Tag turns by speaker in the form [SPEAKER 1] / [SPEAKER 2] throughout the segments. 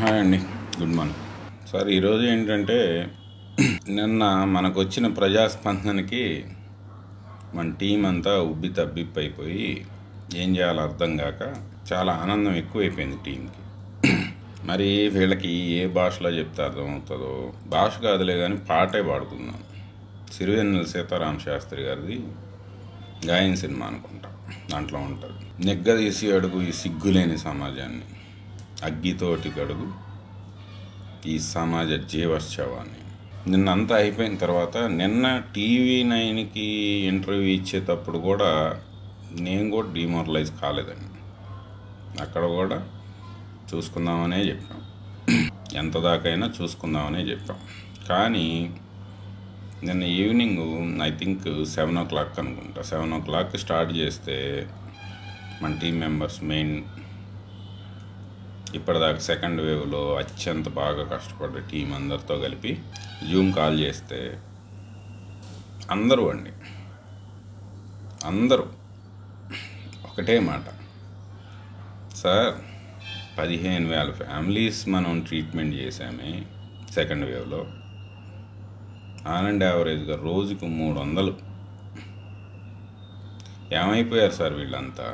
[SPEAKER 1] hi అండి good morning sir ఈరోజు ఏంటంటే నిన్న మనకు వచ్చిన ప్రజాస్పందనకి మన టీం అంతా ఉబ్బి తబ్బిప్పైపోయి అయిపోయి ఏం చేయాలో అర్థం కాక చాలా ఆనందం ఎక్కువైపోయింది టీంకి మరి వీళ్ళకి ఏ భాషలో చెప్తే అర్థమవుతుందో భాష కాదులే కానీ పాటే పాడుకుందాం సిరివెన్నెల సీతారామ శాస్త్రి గారిది గాయన్ సినిమా అనుకుంటా దాంట్లో ఉంటుంది నెగ్గ తీసి అడుగు ఈ సిగ్గులేని సమాజాన్ని అగ్గితోటి గడుగు ఈ సమాజ జీవోత్సవాన్ని నిన్నంతా అయిపోయిన తర్వాత నిన్న టీవీ నైన్కి ఇంటర్వ్యూ ఇచ్చేటప్పుడు కూడా నేను కూడా డిమోరలైజ్ కాలేదండి అక్కడ కూడా చూసుకుందామనే చెప్పాం ఎంత దాకైనా చూసుకుందామనే చెప్పాం కానీ నిన్న evening I think seven o'clock అనుకుంటా సెవెన్ ఓ క్లాక్ స్టార్ట్ చేస్తే మన టీం మెంబర్స్ మెయిన్ ఇప్పటిదాకా సెకండ్ వేవ్లో అత్యంత బాగా కష్టపడ్డ టీం అందరితో కలిపి జూమ్ కాల్ చేస్తే అందరూ అండి అందరూ ఒకటే మాట సార్ పదిహేను వేల ఫ్యామిలీస్ మనం ట్రీట్మెంట్ చేసామే సెకండ్ వేవ్లో ఆనండ్ యావరేజ్గా రోజుకు మూడు వందలు ఏమైపోయారు సార్ వీళ్ళంతా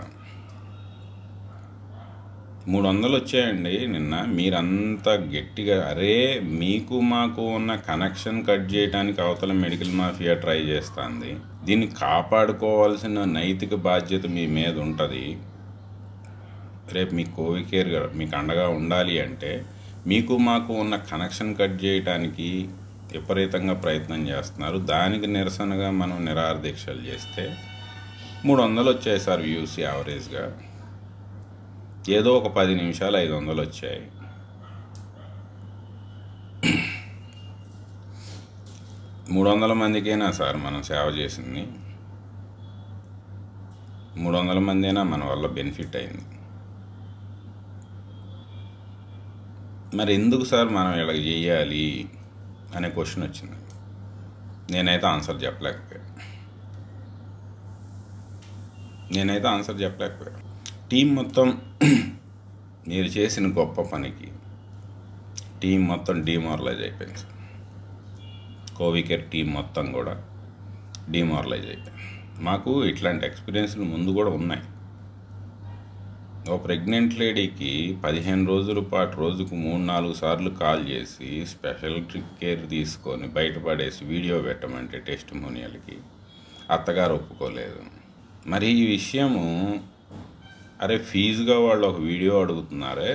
[SPEAKER 1] మూడు వందలు వచ్చాయండి నిన్న మీరంతా గట్టిగా అరే మీకు మాకు ఉన్న కనెక్షన్ కట్ చేయడానికి అవతల మెడికల్ మాఫియా ట్రై చేస్తుంది దీన్ని కాపాడుకోవాల్సిన నైతిక బాధ్యత మీ మీద ఉంటుంది రేపు మీ కోవిడ్ కేర్ మీకు అండగా ఉండాలి అంటే మీకు మాకు ఉన్న కనెక్షన్ కట్ చేయడానికి విపరీతంగా ప్రయత్నం చేస్తున్నారు దానికి నిరసనగా మనం నిరాహార దీక్షలు చేస్తే మూడు వందలు వచ్చాయి సార్ వ్యూస్ యావరేజ్గా ఏదో ఒక పది నిమిషాలు ఐదు వందలు వచ్చాయి మూడు వందల మందికైనా సార్ మనం సేవ చేసింది మూడు వందల మంది అయినా మన వల్ల బెనిఫిట్ అయింది మరి ఎందుకు సార్ మనం ఇలా చేయాలి అనే క్వశ్చన్ వచ్చింది నేనైతే ఆన్సర్ చెప్పలేకపోయా నేనైతే ఆన్సర్ చెప్పలేకపోయా టీం మొత్తం మీరు చేసిన గొప్ప పనికి టీం మొత్తం డిమారలైజ్ అయిపోయింది కోవికేర్ టీం మొత్తం కూడా డిమారలైజ్ అయిపోయింది మాకు ఇట్లాంటి ఎక్స్పీరియన్స్లు ముందు కూడా ఉన్నాయి ఒక ప్రెగ్నెంట్ లేడీకి పదిహేను రోజుల పాటు రోజుకు మూడు నాలుగు సార్లు కాల్ చేసి స్పెషల్ ట్రిప్ కేర్ తీసుకొని బయటపడేసి వీడియో పెట్టమంటే టెస్ట్ మోనియల్కి అత్తగారు ఒప్పుకోలేదు మరి ఈ విషయము అరే ఫీజుగా వాళ్ళు ఒక వీడియో అడుగుతున్నారే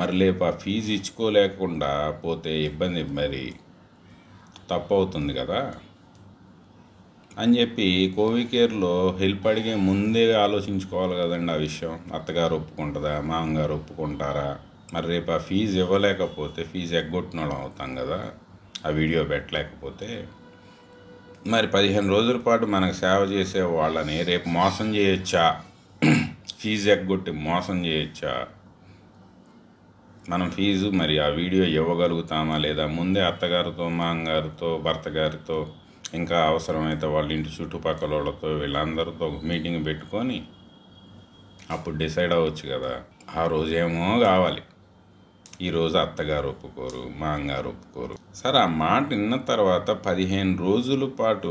[SPEAKER 1] మరి లేపు ఆ ఫీజు ఇచ్చుకోలేకుండా పోతే ఇబ్బంది మరి తప్పు అవుతుంది కదా అని చెప్పి కేర్లో హెల్ప్ అడిగే ముందే ఆలోచించుకోవాలి కదండి ఆ విషయం అత్తగారు ఒప్పుకుంటుందా మామగారు ఒప్పుకుంటారా మరి రేపు ఆ ఫీజు ఇవ్వలేకపోతే ఫీజు వాళ్ళం అవుతాం కదా ఆ వీడియో పెట్టలేకపోతే మరి పదిహేను రోజుల పాటు మనకు సేవ చేసే వాళ్ళని రేపు మోసం చేయొచ్చా ఫీజు ఎగ్గొట్టి మోసం చేయొచ్చా మనం ఫీజు మరి ఆ వీడియో ఇవ్వగలుగుతామా లేదా ముందే అత్తగారితో మాంగారితో భర్త గారితో ఇంకా అవసరమైతే వాళ్ళ ఇంటి చుట్టుపక్కల వాళ్ళతో వీళ్ళందరితో ఒక మీటింగ్ పెట్టుకొని అప్పుడు డిసైడ్ అవ్వచ్చు కదా ఆ రోజేమో కావాలి ఈరోజు అత్తగారు ఒప్పుకోరు అంగారు ఒప్పుకోరు సరే ఆ మాట విన్న తర్వాత పదిహేను రోజుల పాటు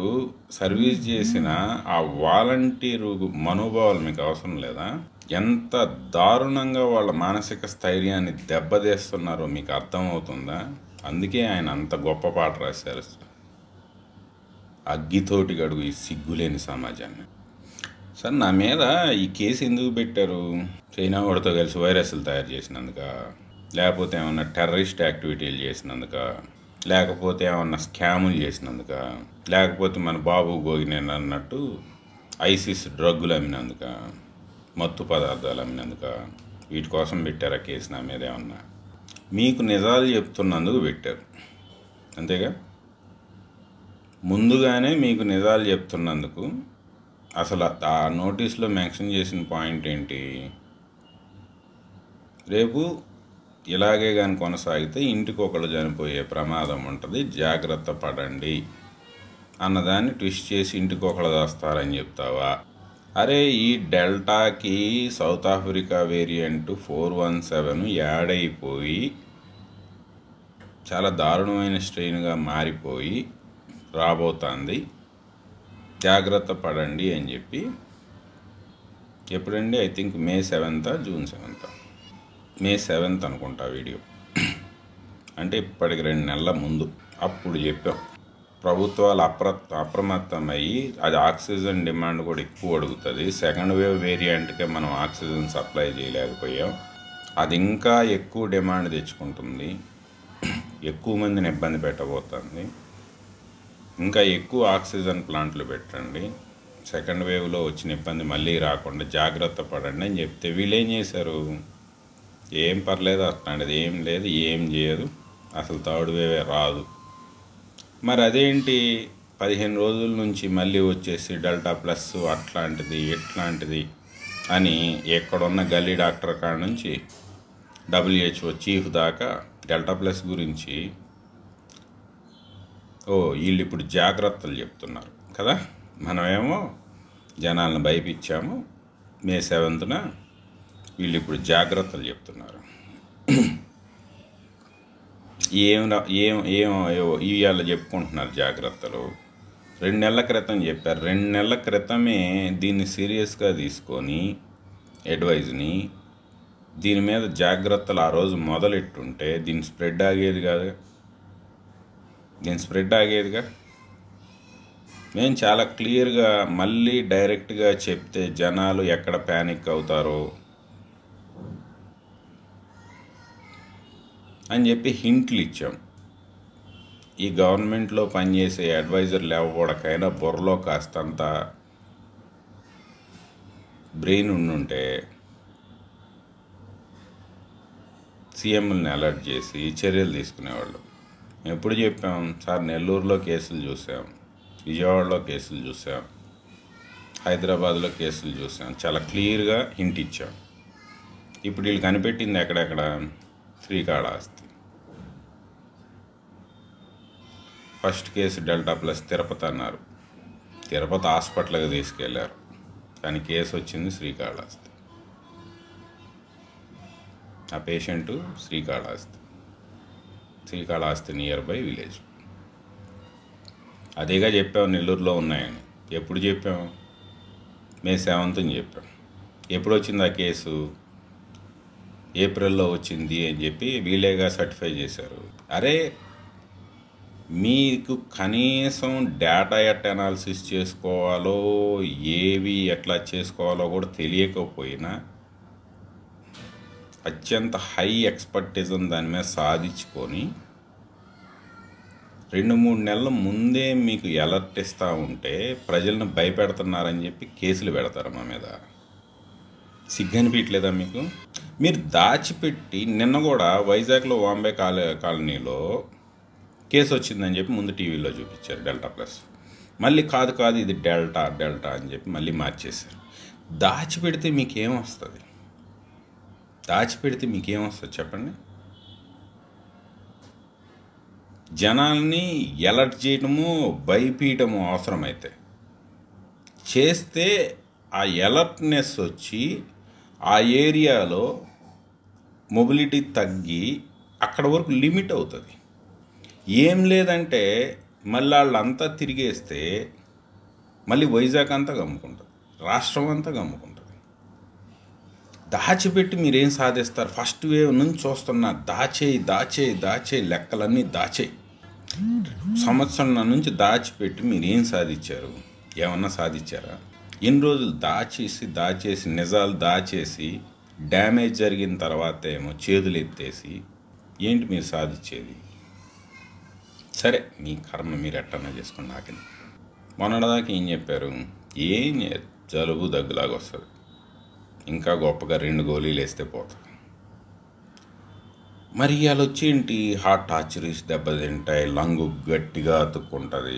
[SPEAKER 1] సర్వీస్ చేసిన ఆ వాలంటీరు మనోభావాలు మీకు అవసరం లేదా ఎంత దారుణంగా వాళ్ళ మానసిక స్థైర్యాన్ని దెబ్బతీస్తున్నారో మీకు అర్థమవుతుందా అందుకే ఆయన అంత గొప్ప పాట రాశారు అగ్గితోటి గడుగు ఈ సిగ్గులేని సమాజాన్ని సార్ నా మీద ఈ కేసు ఎందుకు పెట్టారు చైనా వాడితో కలిసి వైరస్లు తయారు చేసినందుక లేకపోతే ఏమన్నా టెర్రరిస్ట్ యాక్టివిటీలు చేసినందుక లేకపోతే ఏమన్నా స్కాములు చేసినందుక లేకపోతే మన బాబు గోగి అన్నట్టు ఐసిస్ డ్రగ్గులు అమ్మినందుక మత్తు పదార్థాలు అమ్మినందుక వీటి కోసం పెట్టారా కేసు నా మీద ఏమన్నా మీకు నిజాలు చెప్తున్నందుకు పెట్టారు అంతేగా ముందుగానే మీకు నిజాలు చెప్తున్నందుకు అసలు ఆ నోటీస్లో మెన్షన్ చేసిన పాయింట్ ఏంటి రేపు ఇలాగే కానీ కొనసాగితే ఇంటికి ఒకళ్ళు చనిపోయే ప్రమాదం ఉంటుంది జాగ్రత్త పడండి అన్నదాన్ని ట్విస్ట్ చేసి ఇంటికి ఒకళ్ళు దాస్తారని చెప్తావా అరే ఈ డెల్టాకి South Africa variant four one seven add అయిపోయి చాలా దారుణమైన స్ట్రెయిన్గా మారిపోయి రాబోతుంది జాగ్రత్త పడండి అని చెప్పి ఎప్పుడండి ఐ థింక్ మే సెవెంతా జూన్ సెవెంతా మే సెవెంత్ అనుకుంటా వీడియో అంటే ఇప్పటికి రెండు నెలల ముందు అప్పుడు చెప్పాం ప్రభుత్వాలు అప్ర అప్రమత్తమయ్యి అది ఆక్సిజన్ డిమాండ్ కూడా ఎక్కువ అడుగుతుంది సెకండ్ వేవ్ వేరియంట్కే మనం ఆక్సిజన్ సప్లై చేయలేకపోయాం అది ఇంకా ఎక్కువ డిమాండ్ తెచ్చుకుంటుంది ఎక్కువ మందిని ఇబ్బంది పెట్టబోతుంది ఇంకా ఎక్కువ ఆక్సిజన్ ప్లాంట్లు పెట్టండి సెకండ్ వేవ్లో వచ్చిన ఇబ్బంది మళ్ళీ రాకుండా జాగ్రత్త పడండి అని చెప్తే వీళ్ళు ఏం చేశారు ఏం పర్లేదు అట్లాంటిది ఏం లేదు ఏం చేయదు అసలు వేవే రాదు మరి అదేంటి పదిహేను రోజుల నుంచి మళ్ళీ వచ్చేసి డెల్టా ప్లస్ అట్లాంటిది ఇట్లాంటిది అని ఎక్కడున్న గల్లీ డాక్టర్ కాడ నుంచి డబ్ల్యూహెచ్ఓ చీఫ్ దాకా డెల్టా ప్లస్ గురించి ఓ వీళ్ళు ఇప్పుడు జాగ్రత్తలు చెప్తున్నారు కదా మనమేమో జనాలను భయపించాము మే సెవెంత్న వీళ్ళు ఇప్పుడు జాగ్రత్తలు చెప్తున్నారు ఏం ఏం ఏం ఇవాళ చెప్పుకుంటున్నారు జాగ్రత్తలు రెండు నెలల క్రితం చెప్పారు రెండు నెలల క్రితమే దీన్ని సీరియస్గా తీసుకొని అడ్వైజ్ని దీని మీద జాగ్రత్తలు ఆ రోజు మొదలెట్టుంటే దీన్ని స్ప్రెడ్ ఆగేది కాదు దీని స్ప్రెడ్ ఆగేదిగా మేము చాలా క్లియర్గా మళ్ళీ డైరెక్ట్గా చెప్తే జనాలు ఎక్కడ ప్యానిక్ అవుతారో అని చెప్పి హింట్లు ఇచ్చాం ఈ గవర్నమెంట్లో పనిచేసే అడ్వైజర్ లేవకూడకైనా బుర్రలో కాస్తంత బ్రెయిన్ ఉండుంటే సీఎంని అలర్ట్ చేసి చర్యలు తీసుకునేవాళ్ళు ఎప్పుడు చెప్పాం సార్ నెల్లూరులో కేసులు చూసాం విజయవాడలో కేసులు చూసాం హైదరాబాద్లో కేసులు చూసాం చాలా క్లియర్గా హింట్ ఇచ్చాం ఇప్పుడు వీళ్ళు కనిపెట్టింది ఎక్కడెక్కడ Srikalahasti first case delta plus Tirupati అన్నారు తిరుపతి హాస్పిటల్కి తీసుకెళ్లారు కానీ కేసు వచ్చింది శ్రీకాళహస్తి ఆ patient Srikalahasti Srikalahasti near by village అదేగా చెప్పాం నెల్లూరులో ఉన్నాయని ఎప్పుడు చెప్పాము మే అని చెప్పాం ఎప్పుడు వచ్చింది ఆ కేసు ఏప్రిల్లో వచ్చింది అని చెప్పి వీలేగా సర్టిఫై చేశారు అరే మీకు కనీసం డేటా ఎట్ అనాలిసిస్ చేసుకోవాలో ఏవి ఎట్లా చేసుకోవాలో కూడా తెలియకపోయినా అత్యంత హై ఎక్స్పర్టిజం దాని మీద సాధించుకొని రెండు మూడు నెలల ముందే మీకు ఎలర్ట్ ఇస్తూ ఉంటే ప్రజలను భయపెడుతున్నారని చెప్పి కేసులు పెడతారు మా మీద సిగ్గు మీకు మీరు దాచిపెట్టి నిన్న కూడా వైజాగ్లో వాంబే కాలే కాలనీలో కేసు వచ్చిందని చెప్పి ముందు టీవీలో చూపించారు డెల్టా ప్లస్ మళ్ళీ కాదు కాదు ఇది డెల్టా డెల్టా అని చెప్పి మళ్ళీ మార్చేశారు దాచిపెడితే మీకేం వస్తుంది దాచిపెడితే మీకేం వస్తుంది చెప్పండి జనాల్ని ఎలర్ట్ చేయటము భయపీయటము అవసరమైతే చేస్తే ఆ ఎలర్ట్నెస్ వచ్చి ఆ ఏరియాలో మొబిలిటీ తగ్గి అక్కడ వరకు లిమిట్ అవుతుంది ఏం లేదంటే మళ్ళీ వాళ్ళంతా తిరిగేస్తే మళ్ళీ వైజాగ్ అంతా గమ్ముకుంటుంది రాష్ట్రం అంతా గమ్ముకుంటుంది దాచిపెట్టి మీరేం సాధిస్తారు ఫస్ట్ వేవ్ నుంచి చూస్తున్నా దాచేయి దాచేయి దాచేయి లెక్కలన్నీ దాచేయి సంవత్సరం నుంచి దాచిపెట్టి మీరేం సాధించారు ఏమన్నా సాధించారా ఇన్ని రోజులు దాచేసి దాచేసి నిజాలు దాచేసి డ్యామేజ్ జరిగిన తర్వాత ఏమో చేతులు ఎత్తేసి ఏంటి మీరు సాధించేది సరే మీ కర్మ మీరు ఎట్టన్నా చేసుకోండి నాకు మొన్నటిదాకా ఏం చెప్పారు ఏం జలుబు దగ్గులాగా వస్తుంది ఇంకా గొప్పగా రెండు గోళీలు వేస్తే పోతుంది మరి ఇవాళ వచ్చేంటి హార్ట్ టార్చరీస్ దెబ్బతింటాయి లంగు గట్టిగా అతుక్కుంటుంది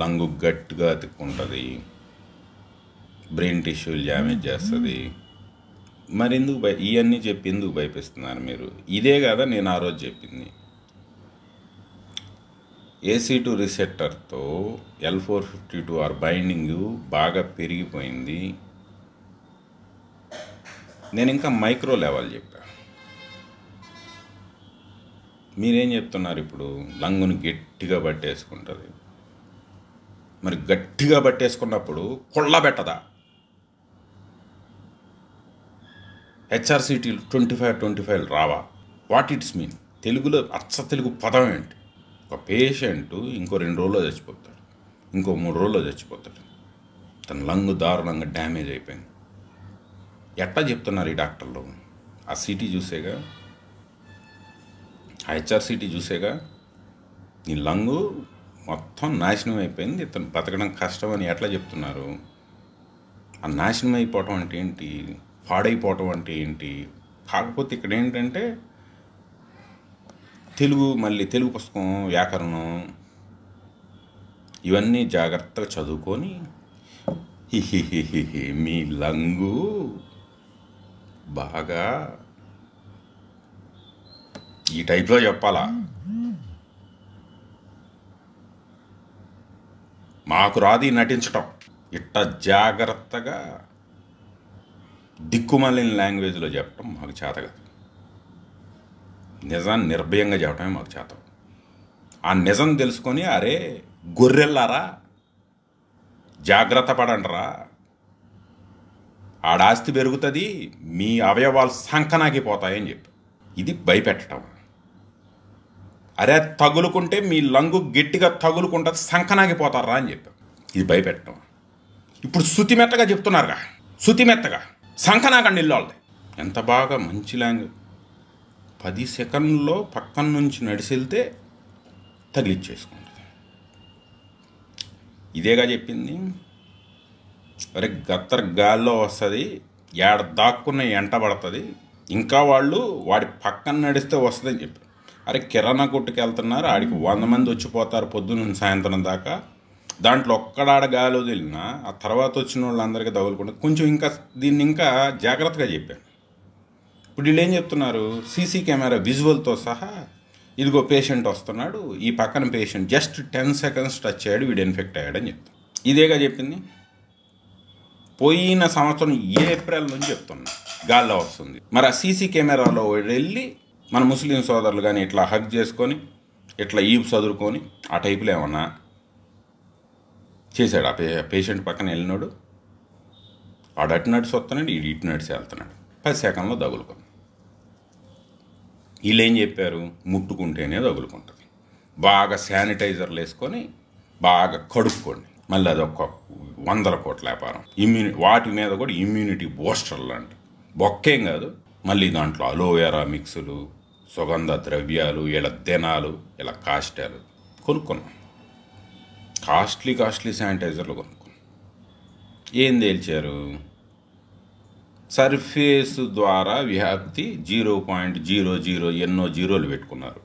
[SPEAKER 1] లంగు గట్టిగా అతుక్కుంటుంది బ్రెయిన్ టిష్యూలు డ్యామేజ్ చేస్తుంది మరి ఎందుకు భయ ఇవన్నీ చెప్పి ఎందుకు భయపిస్తున్నారు మీరు ఇదే కదా నేను ఆ రోజు చెప్పింది ఏసీ టూ రిసెప్టర్తో L four fifty two R binding బాగా పెరిగిపోయింది నేను ఇంకా మైక్రో లెవెల్ చెప్పా మీరేం చెప్తున్నారు ఇప్పుడు లంగును గట్టిగా పట్టేసుకుంటుంది మరి గట్టిగా పట్టేసుకున్నప్పుడు కొళ్ళబెట్టదా హెచ్ఆర్సిటీలు ట్వంటీ ఫైవ్ ట్వంటీ ఫైవ్ రావా వాట్ ఇట్స్ మీన్ తెలుగులో అచ్చ తెలుగు పదం ఏంటి ఒక పేషెంట్ ఇంకో రెండు రోజుల్లో చచ్చిపోతాడు ఇంకో మూడు రోజుల్లో చచ్చిపోతాడు తన లంగ్ దారుణంగా డ్యామేజ్ అయిపోయింది ఎట్లా చెప్తున్నారు ఈ డాక్టర్లు ఆ సిటీ చూసేగా ఆ హెచ్ఆర్సిటీ చూసేగా నీ లంగు మొత్తం నాశనం అయిపోయింది ఇతను బతకడం కష్టం అని ఎట్లా చెప్తున్నారు ఆ నాశనం అయిపోవటం అంటే ఏంటి పాడైపోవటం అంటే ఏంటి కాకపోతే ఇక్కడ ఏంటంటే తెలుగు మళ్ళీ తెలుగు పుస్తకం వ్యాకరణం ఇవన్నీ జాగ్రత్తగా చదువుకొని మీ లంగు బాగా ఈ టైప్లో చెప్పాలా మాకు రాది నటించటం ఇట్ట జాగ్రత్తగా దిక్కుమలిన లాంగ్వేజ్లో చెప్పటం మాకు చేత కాదు నిజాన్ని నిర్భయంగా చెప్పడమే మాకు చేత ఆ నిజం తెలుసుకొని అరే గొర్రెల్లారా జాగ్రత్త పడండిరా ఆడాస్తి పెరుగుతుంది మీ అవయవాలు సంకనాకి పోతాయని చెప్పి ఇది భయపెట్టడం అరే తగులుకుంటే మీ లంగు గట్టిగా తగులుకుంటుంది సంకనాగిపోతారా అని చెప్పాం ఇది భయపెట్టడం ఇప్పుడు శుతిమెత్తగా చెప్తున్నారుగా శుతిమెత్తగా సంకనాగండి వాళ్ళది ఎంత బాగా మంచి లాంగ్వేజ్ పది సెకండ్లో పక్కన నుంచి నడిచెళ్తే తగిలిచ్చేసుకుంటుంది ఇదేగా చెప్పింది అరే గత్తర గాల్లో వస్తుంది ఏడ దాక్కున్న ఎంట పడుతుంది ఇంకా వాళ్ళు వాడి పక్కన నడిస్తే వస్తుందని చెప్పారు అరే కిరాణా కొట్టుకు వెళ్తున్నారు ఆడికి వంద మంది వచ్చిపోతారు పొద్దున్న సాయంత్రం దాకా దాంట్లో ఒక్కడాడ గాలి వదిలినా ఆ తర్వాత వచ్చిన వాళ్ళందరికీ తగులుకుంటే కొంచెం ఇంకా దీన్ని ఇంకా జాగ్రత్తగా చెప్పాను ఇప్పుడు వీళ్ళు ఏం చెప్తున్నారు సీసీ కెమెరా విజువల్తో సహా ఇదిగో పేషెంట్ వస్తున్నాడు ఈ పక్కన patient just ten seconds touch అయ్యాడు వీడు ఇన్ఫెక్ట్ అయ్యాడని చెప్తాను ఇదేగా చెప్పింది పోయిన సంవత్సరం ఏప్రిల్ నుంచి చెప్తున్నా గాల్లో వస్తుంది మరి ఆ సీసీ కెమెరాలో వెళ్ళి మన ముస్లిం సోదరులు కానీ ఇట్లా హక్ చేసుకొని ఇట్లా ఈబ్ చదువుకొని ఆ టైపులో ఏమన్నా చేశాడు ఆ పే పేషెంట్ పక్కన వెళ్ళినాడు ఆడు అటు నడిచి వస్తున్నాడు ఈడు ఇటు నడిచి వెళ్తున్నాడు పది సెకండ్లో తగులుకుంది వీళ్ళు ఏం చెప్పారు ముట్టుకుంటేనే తగులుకుంటుంది బాగా శానిటైజర్లు వేసుకొని బాగా కడుక్కోండి మళ్ళీ అది ఒక వందల కోట్ల వ్యాపారం ఇమ్యూని వాటి మీద కూడా ఇమ్యూనిటీ బూస్టర్లు లాంటి బొక్కేం కాదు మళ్ళీ దాంట్లో అలోవెరా మిక్సులు సుగంధ ద్రవ్యాలు ఇలా దినాలు ఇలా కాస్టాలు కొనుక్కున్నాం కాస్ట్లీ కాస్ట్లీ శానిటైజర్లు కొనుక్కున్నాం ఏం తేల్చారు సర్ఫేస్ ద్వారా వ్యాప్తి జీరో పాయింట్ జీరో జీరో ఎన్నో జీరోలు పెట్టుకున్నారు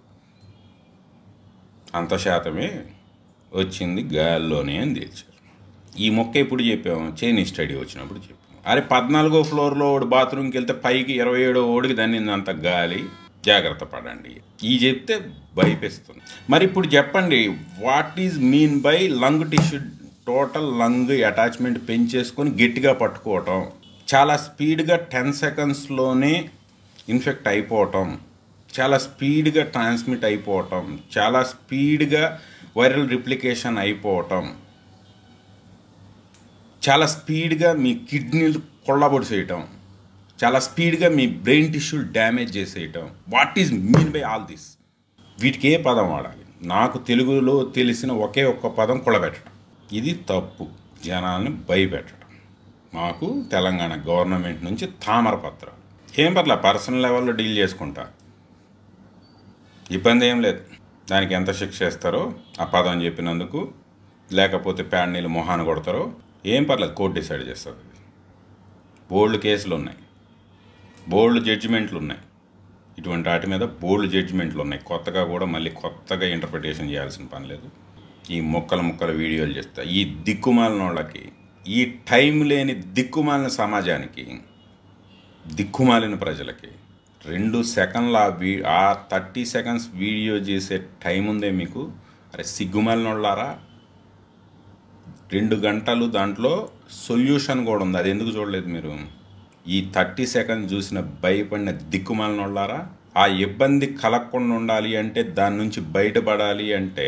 [SPEAKER 1] అంత శాతమే వచ్చింది గాల్లోనే అని తెలిసారు ఈ మొక్క ఎప్పుడు చెప్పాము చైనీస్ స్టడీ వచ్చినప్పుడు చెప్పాము అరే పద్నాలుగో ఫ్లోర్లో ఓడి బాత్రూమ్కి వెళ్తే పైకి ఇరవై ఏడో ఓడికి అంత గాలి జాగ్రత్త పడండి ఈ చెప్తే భయపేస్తుంది మరి ఇప్పుడు చెప్పండి what is mean by lung tissue total lung attachment పెంచేసుకొని గట్టిగా పట్టుకోవటం చాలా స్పీడ్గా టెన్ సెకండ్స్లోనే ఇన్ఫెక్ట్ అయిపోవటం చాలా స్పీడ్గా ట్రాన్స్మిట్ అయిపోవటం చాలా స్పీడ్గా వైరల్ రిప్లికేషన్ అయిపోవటం చాలా స్పీడ్గా మీ కిడ్నీలు కొల్లబడి చేయటం చాలా స్పీడ్గా మీ బ్రెయిన్ టిష్యూలు డ్యామేజ్ చేసేయటం what is mean by all this వీటికి ఏ పదం వాడాలి నాకు తెలుగులో తెలిసిన ఒకే ఒక్క పదం కుళ్ళబెట్టడం ఇది తప్పు జనాల్ని భయపెట్టడం మాకు తెలంగాణ గవర్నమెంట్ నుంచి తామర పత్రం ఏం పర్లే పర్సనల్ లెవెల్లో డీల్ చేసుకుంటా ఇబ్బంది ఏం లేదు దానికి ఎంత శిక్ష ఇస్తారో ఆ పదం చెప్పినందుకు లేకపోతే ప్యాడ్ నీళ్ళు మొహాన్ని కొడతారో ఏం పర్లేదు కోర్టు డిసైడ్ చేస్తుంది బోల్డ్ కేసులు ఉన్నాయి బోల్డ్ జడ్జిమెంట్లు ఉన్నాయి ఇటువంటి వాటి మీద బోల్డ్ జడ్జిమెంట్లు ఉన్నాయి కొత్తగా కూడా మళ్ళీ కొత్తగా ఇంటర్ప్రిటేషన్ చేయాల్సిన పని లేదు ఈ మొక్కల మొక్కల వీడియోలు చేస్తా ఈ దిక్కుమాలిన వాళ్ళకి ఈ టైం లేని దిక్కుమాలిన సమాజానికి దిక్కుమాలిన ప్రజలకి రెండు సెకండ్ల ఆ వీ ఆ థర్టీ సెకండ్స్ వీడియో చేసే టైం ఉందే మీకు అరే సిగ్గుమాలినోళ్ళారా రెండు గంటలు దాంట్లో సొల్యూషన్ కూడా ఉంది అది ఎందుకు చూడలేదు మీరు ఈ థర్టీ సెకండ్ చూసిన భయపడిన దిక్కుమాలనోళ్ళారా ఆ ఇబ్బంది కలగకుండా ఉండాలి అంటే దాని నుంచి బయటపడాలి అంటే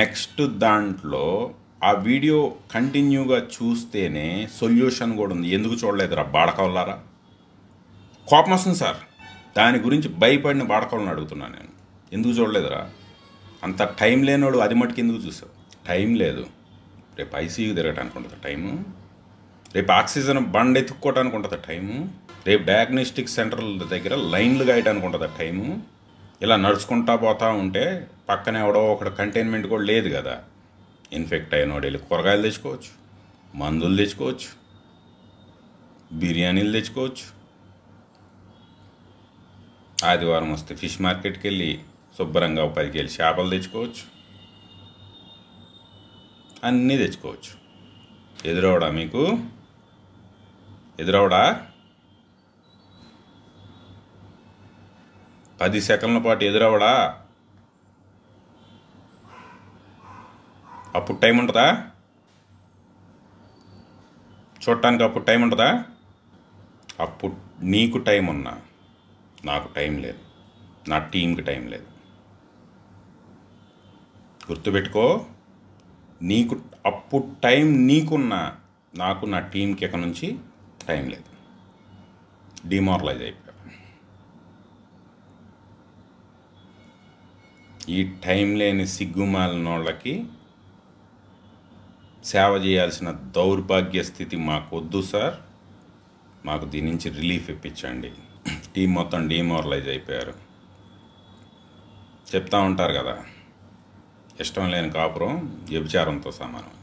[SPEAKER 1] నెక్స్ట్ దాంట్లో ఆ వీడియో కంటిన్యూగా చూస్తేనే సొల్యూషన్ కూడా ఉంది ఎందుకు చూడలేదురా బాడకవల్లారా కోపం వస్తుంది సార్ దాని గురించి భయపడిన బాడకవలను అడుగుతున్నాను నేను ఎందుకు చూడలేదురా అంత టైం లేనోడు అది మటుకు ఎందుకు చూసావు టైం లేదు రేపు ఐసీయూ తిరగటానికి ఉంటుంది టైము రేపు ఆక్సిజన్ బండ్ ఎత్తుక్కోవటానికి ఉంటుంది టైము రేపు డయాగ్నోస్టిక్ సెంటర్ల దగ్గర లైన్లు గాయటానికి ఉంటుంది టైము ఇలా నడుచుకుంటా పోతా ఉంటే పక్కన ఎవడో ఒకడు కంటైన్మెంట్ కూడా లేదు కదా ఇన్ఫెక్ట్ అయినోడు వెళ్ళి కూరగాయలు తెచ్చుకోవచ్చు మందులు తెచ్చుకోవచ్చు బిర్యానీలు తెచ్చుకోవచ్చు ఆదివారం వస్తే ఫిష్ మార్కెట్కి వెళ్ళి శుభ్రంగా పది వెళ్ళి చేపలు తెచ్చుకోవచ్చు అన్నీ తెచ్చుకోవచ్చు ఎదురవడా మీకు ఎదురవడా పది సెకండ్ల పాటు ఎదురవడా అప్పుడు టైం ఉంటుందా చూడటానికి అప్పుడు టైం ఉంటుందా అప్పుడు నీకు టైం ఉన్నా నాకు టైం లేదు నా టీంకి టైం లేదు గుర్తుపెట్టుకో నీకు అప్పుడు టైం నీకున్న నాకు నా టీంకి ఎక్కడి నుంచి టైం లేదు డిమారలైజ్ అయిపోయాం ఈ టైం లేని సిగ్గుమాలినోళ్ళకి సేవ చేయాల్సిన దౌర్భాగ్య స్థితి మాకు వద్దు సార్ మాకు దీని నుంచి రిలీఫ్ ఇప్పించండి టీం మొత్తం డిమారలైజ్ అయిపోయారు చెప్తా ఉంటారు కదా ఇష్టం లేని కాపురం వ్యభిచారంతో సమానం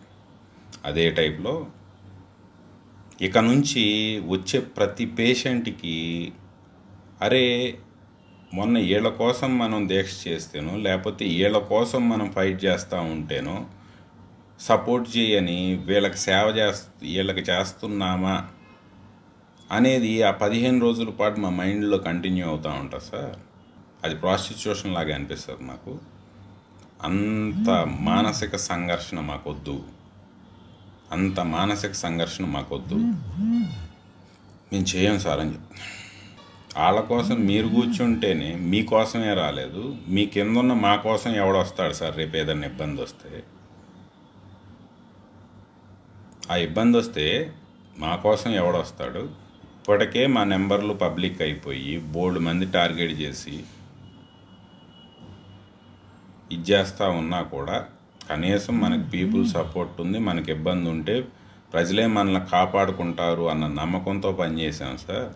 [SPEAKER 1] అదే టైప్లో ఇక నుంచి వచ్చే ప్రతి పేషెంట్కి అరే మొన్న వీళ్ళ కోసం మనం దీక్ష చేస్తేనో లేకపోతే వీళ్ళ కోసం మనం ఫైట్ చేస్తూ ఉంటేనో సపోర్ట్ చేయని వీళ్ళకి సేవ చేస్తు వీళ్ళకి చేస్తున్నామా అనేది ఆ పదిహేను రోజుల పాటు మా మైండ్లో కంటిన్యూ అవుతూ ఉంటుంది సార్ అది ప్రాస్టిట్యూషన్ లాగా అనిపిస్తుంది మాకు అంత మానసిక సంఘర్షణ మాకొద్దు అంత మానసిక సంఘర్షణ మాకొద్దు మేము చేయం సార్ అని చెప్తాను వాళ్ళ కోసం మీరు కూర్చుంటేనే మీకోసమే రాలేదు మీ ఉన్న మా కోసం ఎవడొస్తాడు సార్ రేపు ఏదైనా ఇబ్బంది వస్తే ఆ ఇబ్బంది వస్తే మా కోసం ఎవడొస్తాడు ఇప్పటికే మా నెంబర్లు పబ్లిక్ అయిపోయి బోల్డ్ మంది టార్గెట్ చేసి ఇచ్చేస్తూ ఉన్నా కూడా కనీసం మనకి పీపుల్ సపోర్ట్ ఉంది మనకి ఇబ్బంది ఉంటే ప్రజలే మనల్ని కాపాడుకుంటారు అన్న నమ్మకంతో పనిచేసాం సార్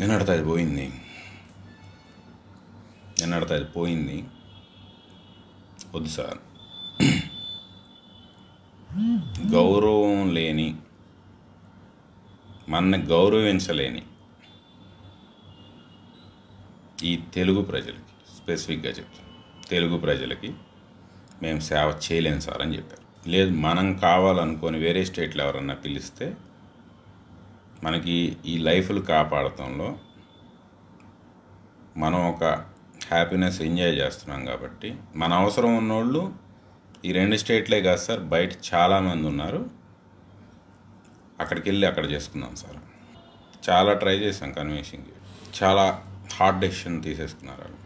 [SPEAKER 1] నిన్నటితో అది పోయింది నిన్నటితో అది పోయింది వద్దు సార్ గౌరవం లేని మనని గౌరవించలేని ఈ తెలుగు ప్రజలకి స్పెసిఫిక్గా చెప్తాను తెలుగు ప్రజలకి మేము సేవ చేయలేము సార్ అని చెప్పారు లేదు మనం కావాలనుకొని వేరే స్టేట్లో ఎవరన్నా పిలిస్తే మనకి ఈ లైఫ్లు కాపాడటంలో మనం ఒక హ్యాపీనెస్ ఎంజాయ్ చేస్తున్నాం కాబట్టి మన అవసరం ఉన్నోళ్ళు ఈ రెండు స్టేట్లే కాదు సార్ బయట చాలామంది ఉన్నారు అక్కడికి వెళ్ళి అక్కడ చేసుకుందాం సార్ చాలా ట్రై చేసాం కన్విన్సింగ్ చాలా హార్డ్ డెసిషన్ తీసేసుకున్నారు వాళ్ళు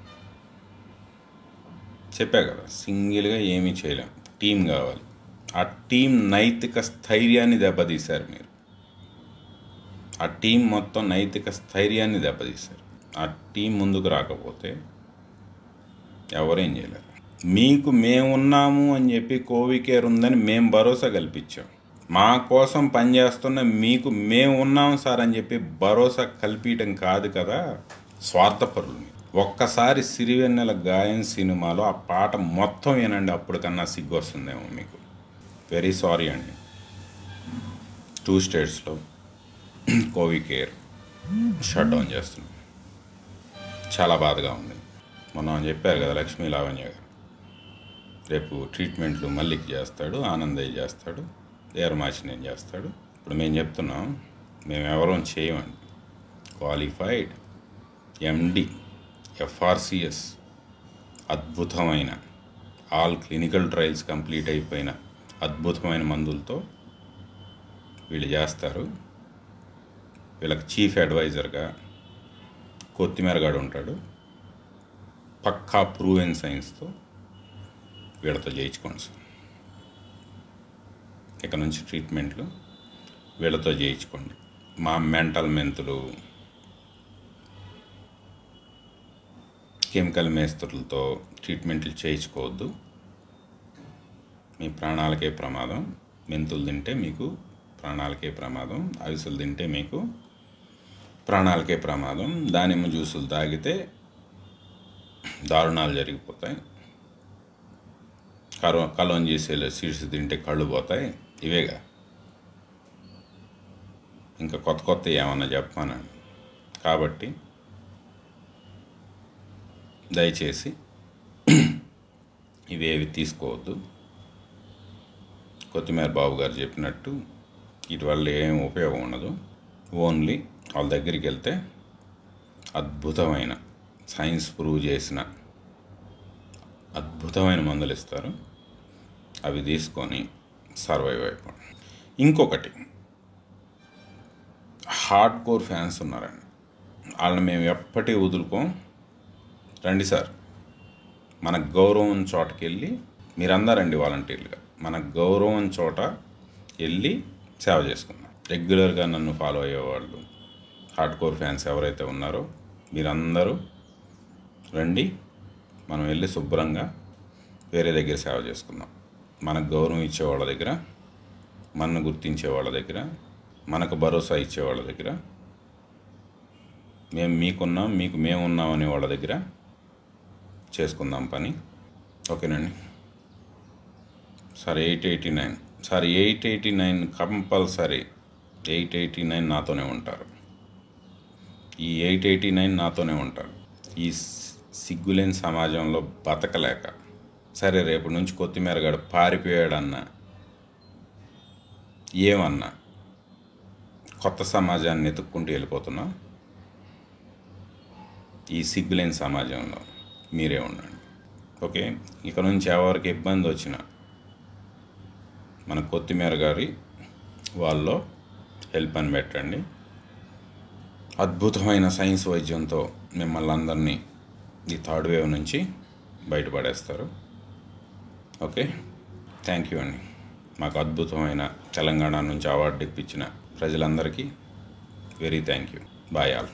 [SPEAKER 1] చెప్పా కదా సింగిల్గా ఏమీ చేయలేం టీం కావాలి ఆ టీం నైతిక స్థైర్యాన్ని దెబ్బతీశారు మీరు ఆ టీం మొత్తం నైతిక స్థైర్యాన్ని దెబ్బతీశారు ఆ టీం ముందుకు రాకపోతే ఎవరేం చేయలేరు మీకు మేమున్నాము అని చెప్పి కేర్ ఉందని మేము భరోసా కల్పించాం మా కోసం పనిచేస్తున్న మీకు మేము ఉన్నాం సార్ అని చెప్పి భరోసా కల్పించడం కాదు కదా స్వార్థపరులు ఒక్కసారి సిరివెన్నెల గాయం సినిమాలో ఆ పాట మొత్తం వినండి అప్పటికన్నా సిగ్గు వస్తుందేమో మీకు వెరీ సారీ అండి టూ స్టేట్స్లో కోవి కేర్ షట్ డౌన్ చేస్తున్నాం చాలా బాధగా ఉంది మొన్న చెప్పారు కదా లక్ష్మీ లావణ్య గారు రేపు ట్రీట్మెంట్లు మల్లిక్ చేస్తాడు ఆనందయ్య చేస్తాడు ఏర్మాచి నేను చేస్తాడు ఇప్పుడు మేము చెప్తున్నాం మేము ఎవరూ చేయమండి క్వాలిఫైడ్ ఎండి ఎఫ్ఆర్సిఎస్ అద్భుతమైన ఆల్ క్లినికల్ ట్రయల్స్ కంప్లీట్ అయిపోయిన అద్భుతమైన మందులతో వీళ్ళు చేస్తారు వీళ్ళకి చీఫ్ అడ్వైజర్గా కొత్తిమీరగాడు ఉంటాడు పక్కా ప్రూవెన్ సైన్స్తో వీళ్ళతో చేయించుకోండి సార్ ఇక నుంచి ట్రీట్మెంట్లు వీళ్ళతో చేయించుకోండి మా మెంటల్ మెంతులు కెమికల్ మేస్త్రులతో ట్రీట్మెంట్లు చేయించుకోవద్దు మీ ప్రాణాలకే ప్రమాదం మెంతులు తింటే మీకు ప్రాణాలకే ప్రమాదం అవిసలు తింటే మీకు ప్రాణాలకే ప్రమాదం దానిమ్మ జ్యూసులు తాగితే దారుణాలు జరిగిపోతాయి కరు కలవం చేసే సీడ్స్ తింటే కళ్ళు పోతాయి ఇవేగా ఇంకా కొత్త కొత్త ఏమన్నా చెప్పానండి కాబట్టి దయచేసి ఇవేవి తీసుకోవద్దు కొత్తిమీర బాబు గారు చెప్పినట్టు వల్ల ఏం ఉపయోగం ఉండదు ఓన్లీ వాళ్ళ దగ్గరికి వెళ్తే అద్భుతమైన సైన్స్ ప్రూవ్ చేసిన అద్భుతమైన మందులు ఇస్తారు అవి తీసుకొని సర్వైవ్ అయిపోండి ఇంకొకటి హార్డ్ కోర్ ఫ్యాన్స్ ఉన్నారండి వాళ్ళని మేము ఎప్పటికీ వదులుకోం రండి సార్ మన గౌరవం చోటకి వెళ్ళి మీరందరూ రండి వాలంటీర్లుగా మన గౌరవం చోట వెళ్ళి సేవ చేసుకుందాం రెగ్యులర్గా నన్ను ఫాలో అయ్యేవాళ్ళు హార్డ్ కోర్ ఫ్యాన్స్ ఎవరైతే ఉన్నారో మీరందరూ రండి మనం వెళ్ళి శుభ్రంగా వేరే దగ్గర సేవ చేసుకుందాం మనకు గౌరవం ఇచ్చే వాళ్ళ దగ్గర మనను గుర్తించే వాళ్ళ దగ్గర మనకు భరోసా ఇచ్చే వాళ్ళ దగ్గర మేము మీకున్నాం మీకు మేము ఉన్నాం అనే వాళ్ళ దగ్గర చేసుకుందాం పని ఓకేనండి sir eight eighty nine sir eight eighty nine compulsory eight eighty nine నాతోనే ఉంటారు ఈ ఎయిట్ ఎయిటీ నైన్ నాతోనే ఉంటారు ఈ సిగ్గులేని సమాజంలో బతకలేక సరే రేపు నుంచి కొత్తిమీర గడు పారిపోయాడన్నా ఏమన్నా కొత్త సమాజాన్ని ఎతుక్కుంటూ వెళ్ళిపోతున్నా ఈ సిగ్గులేని సమాజంలో మీరే ఉండండి ఓకే ఇక నుంచి ఎవరికి ఇబ్బంది వచ్చిన మన కొత్తిమీర గారి వాళ్ళు హెల్ప్ అని పెట్టండి అద్భుతమైన సైన్స్ వైద్యంతో మిమ్మల్ని అందరినీ ఈ థర్డ్ వేవ్ నుంచి బయటపడేస్తారు ఓకే థ్యాంక్ యూ అండి మాకు అద్భుతమైన తెలంగాణ నుంచి అవార్డు ఇప్పించిన ప్రజలందరికీ very thank you bye all